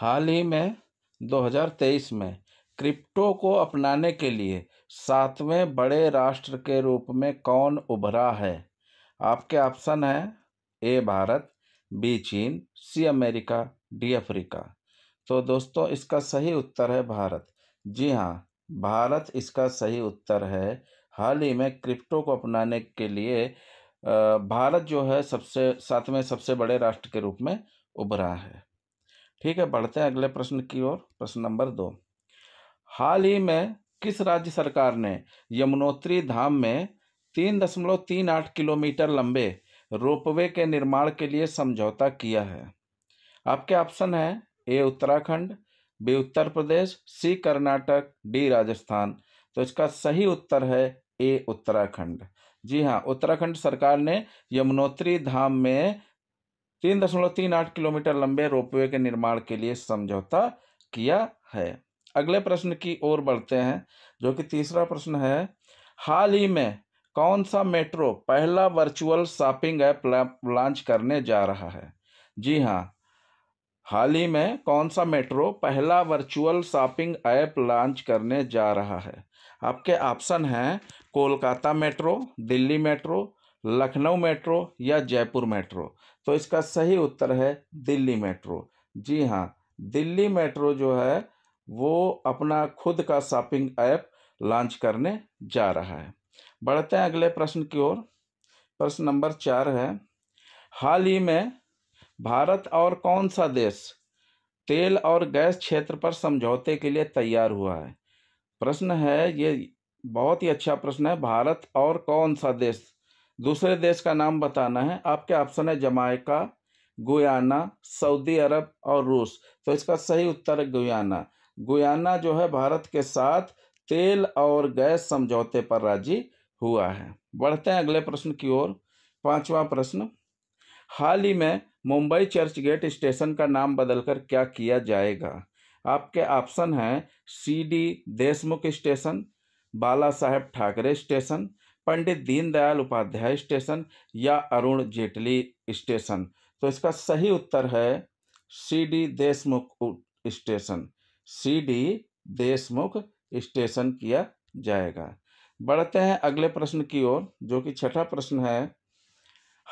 हाल ही में 2023 में क्रिप्टो को अपनाने के लिए सातवें बड़े राष्ट्र के रूप में कौन उभरा है आपके ऑप्शन हैं ए भारत बी चीन सी अमेरिका डी अफ्रीका तो दोस्तों इसका सही उत्तर है भारत जी हाँ भारत इसका सही उत्तर है हाल ही में क्रिप्टो को अपनाने के लिए भारत जो है सबसे सातवें सबसे बड़े राष्ट्र के रूप में उभरा है ठीक है बढ़ते हैं अगले प्रश्न की ओर प्रश्न नंबर दो हाल ही में किस राज्य सरकार ने यमुनोत्री धाम में तीन दशमलव तीन आठ किलोमीटर लंबे रोपवे के निर्माण के लिए समझौता किया है आपके ऑप्शन है A Uttarakhand B Uttar Pradesh C Karnataka D Rajasthan तो इसका सही उत्तर है ए उत्तराखंड जी हाँ उत्तराखंड सरकार ने यमुनोत्री धाम में तीन दशमलव तीन आठ किलोमीटर लंबे रोपवे के निर्माण के लिए समझौता किया है अगले प्रश्न की ओर बढ़ते हैं जो कि तीसरा प्रश्न है हाल ही में कौन सा मेट्रो पहला वर्चुअल शॉपिंग ऐप लॉन्च करने जा रहा है जी हाँ हाल ही में कौन सा मेट्रो पहला वर्चुअल शॉपिंग ऐप लॉन्च करने जा रहा है आपके ऑप्शन हैं Kolkata metro Delhi metro Lucknow metro या जयपुर मेट्रो तो इसका सही उत्तर है दिल्ली मेट्रो जी हाँ दिल्ली मेट्रो जो है वो अपना खुद का शॉपिंग ऐप लॉन्च करने जा रहा है बढ़ते हैं अगले प्रश्न की ओर प्रश्न नंबर चार है हाल ही में भारत और कौन सा देश तेल और गैस क्षेत्र पर समझौते के लिए तैयार हुआ है प्रश्न है ये बहुत ही अच्छा प्रश्न है भारत और कौन सा देश दूसरे देश का नाम बताना है आपके ऑप्शन है जमाइका गुयाना सऊदी अरब और रूस तो इसका सही उत्तर है गुयाना गुयाना जो है भारत के साथ तेल और गैस समझौते पर राजी हुआ है बढ़ते हैं अगले प्रश्न की ओर पांचवा प्रश्न हाल ही में मुंबई चर्च गेट स्टेशन का नाम बदलकर क्या किया जाएगा आपके ऑप्शन हैं C D Deshmukh station Bala Saheb Thackeray station Pandit Deendayal Upadhyay station या अरुण जेटली स्टेशन तो इसका सही उत्तर है C D Deshmukh station C D Deshmukh station किया जाएगा बढ़ते हैं अगले प्रश्न की ओर जो कि छठा प्रश्न है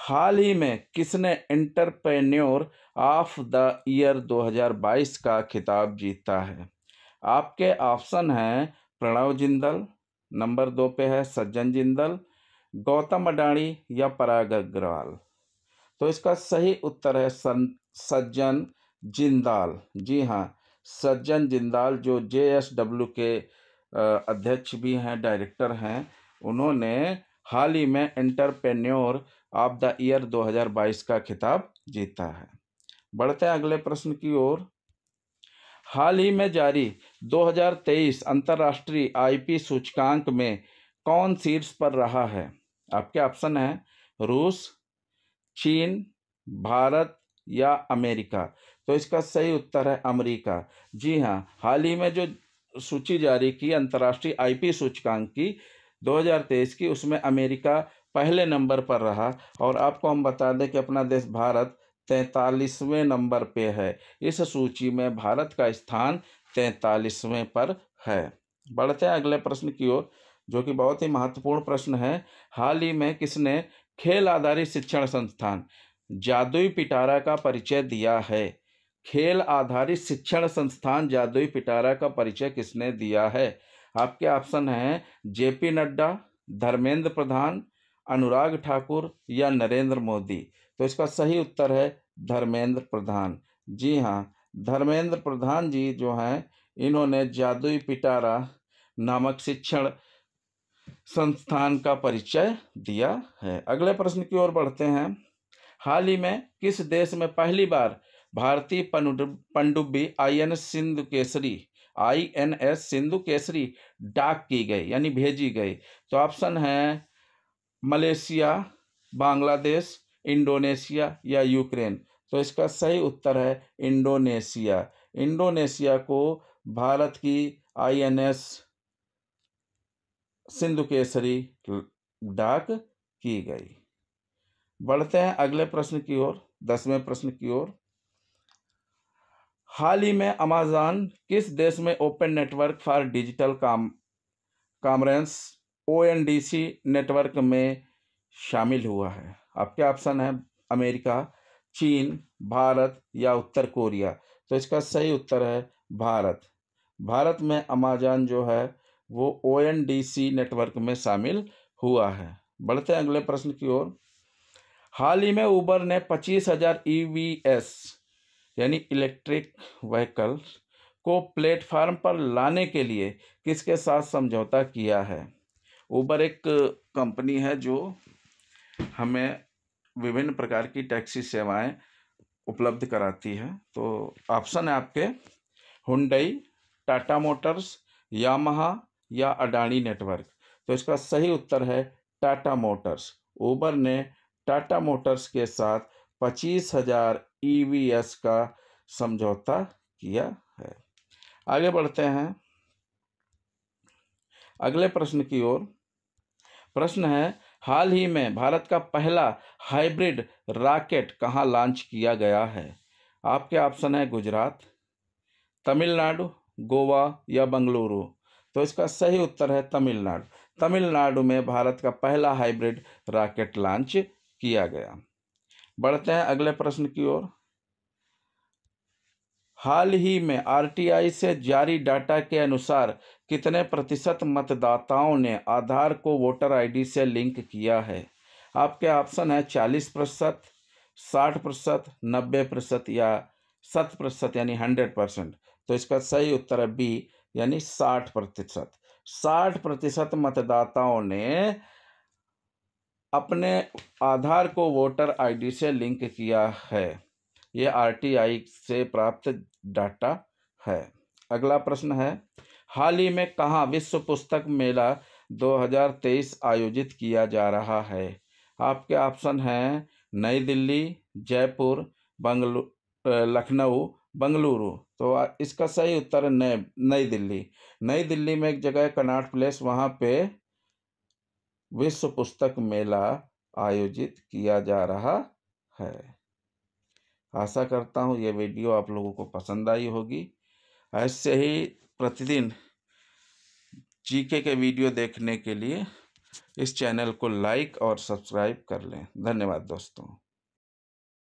हाल ही में किसने इंटरप्रेन्योर ऑफ द ईयर 2022 का खिताब जीता है आपके ऑप्शन हैं प्रणव जिंदल नंबर दो पे है सज्जन जिंदल गौतम अडाणी या पराग अग्रवाल तो इसका सही उत्तर है सन सज्जन जिंदाल जी हाँ सज्जन जिंदाल जो जे एस डब्ल्यू के अध्यक्ष भी हैं डायरेक्टर हैं उन्होंने हाल ही में एंटरप्रेन्योर ऑफ द ईयर 2022 का खिताब जीता है बढ़ते हैं अगले प्रश्न की ओर हाल ही में जारी 2023 अंतर्राष्ट्रीय आईपी सूचकांक में कौन शीर्ष पर रहा है आपके ऑप्शन हैं रूस चीन भारत या अमेरिका तो इसका सही उत्तर है अमेरिका जी हाँ हाल ही में जो सूची जारी की अंतर्राष्ट्रीय आईपी सूचकांक की 2023 की उसमें अमेरिका पहले नंबर पर रहा और आपको हम बता दें कि अपना देश भारत तैंतालीसवें नंबर पे है इस सूची में भारत का स्थान तैंतालीसवें पर है बढ़ते हैं अगले प्रश्न की ओर जो कि बहुत ही महत्वपूर्ण प्रश्न है हाल ही में किसने खेल आधारित शिक्षण संस्थान जादुई पिटारा का परिचय दिया है खेल आधारित शिक्षण संस्थान जादुई पिटारा का परिचय किसने दिया है आपके ऑप्शन हैं जेपी नड्डा धर्मेंद्र प्रधान अनुराग ठाकुर या नरेंद्र मोदी तो इसका सही उत्तर है धर्मेंद्र प्रधान जी हाँ धर्मेंद्र प्रधान जी जो हैं इन्होंने जादुई पिटारा नामक शिक्षण संस्थान का परिचय दिया है अगले प्रश्न की ओर बढ़ते हैं हाल ही में किस देश में पहली बार भारतीय पनडुब्बी I N Sindhu Kesari I N S Sindhu Kesari dock की गई यानी भेजी गई तो ऑप्शन है मलेशिया बांग्लादेश इंडोनेशिया या यूक्रेन तो इसका सही उत्तर है इंडोनेशिया इंडोनेशिया को भारत की आईएनएस सिंधु केसरी डाक की गई बढ़ते हैं अगले प्रश्न की ओर दसवें प्रश्न की ओर हाल ही में अमेजॉन किस देश में ओपन नेटवर्क फॉर डिजिटल काम कॉमरेंस ओ नेटवर्क में शामिल हुआ है आपके ऑप्शन है अमेरिका चीन भारत या उत्तर कोरिया तो इसका सही उत्तर है भारत भारत में अमेजान जो है वो ओ नेटवर्क में शामिल हुआ है बढ़ते हैं अगले प्रश्न की ओर हाल ही में ऊबर ने पच्चीस हजार ई e यानी इलेक्ट्रिक व्हीकल को प्लेटफार्म पर लाने के लिए किसके साथ समझौता किया है ऊबर एक कंपनी है जो हमें विभिन्न प्रकार की टैक्सी सेवाएं उपलब्ध कराती है तो ऑप्शन है आपके हुंडई टाटा मोटर्स यामहा या अडानी नेटवर्क तो इसका सही उत्तर है टाटा मोटर्स ऊबर ने टाटा मोटर्स के साथ पच्चीस हजार ई e का समझौता किया है आगे बढ़ते हैं अगले प्रश्न की ओर प्रश्न है हाल ही में भारत का पहला हाइब्रिड रॉकेट कहाँ लॉन्च किया गया है आपके ऑप्शन है गुजरात तमिलनाडु गोवा या बंगलुरु तो इसका सही उत्तर है तमिलनाडु तमिलनाडु में भारत का पहला हाइब्रिड रॉकेट लॉन्च किया गया बढ़ते हैं अगले प्रश्न की ओर हाल ही में आरटीआई से जारी डाटा के अनुसार कितने प्रतिशत मतदाताओं ने आधार को वोटर आईडी से लिंक किया है आपके ऑप्शन है चालीस प्रतिशत साठ प्रतिशत नब्बे प्रतिशत या सत प्रतिशत यानी हंड्रेड परसेंट तो इसका सही उत्तर है बी यानी साठ प्रतिशत साठ प्रतिशत मतदाताओं ने अपने आधार को वोटर आईडी से लिंक किया है ये आरटीआई से प्राप्त डाटा है अगला प्रश्न है हाल ही में कहाँ विश्व पुस्तक मेला 2023 आयोजित किया जा रहा है आपके ऑप्शन हैं नई दिल्ली जयपुर बंगलू लखनऊ बंगलुरु तो इसका सही उत्तर नई नई दिल्ली नई दिल्ली में एक जगह है कनाट प्लेस वहाँ पे विश्व पुस्तक मेला आयोजित किया जा रहा है आशा करता हूँ यह वीडियो आप लोगों को पसंद आई होगी ऐसे ही प्रतिदिन जीके के वीडियो देखने के लिए इस चैनल को लाइक और सब्सक्राइब कर लें धन्यवाद दोस्तों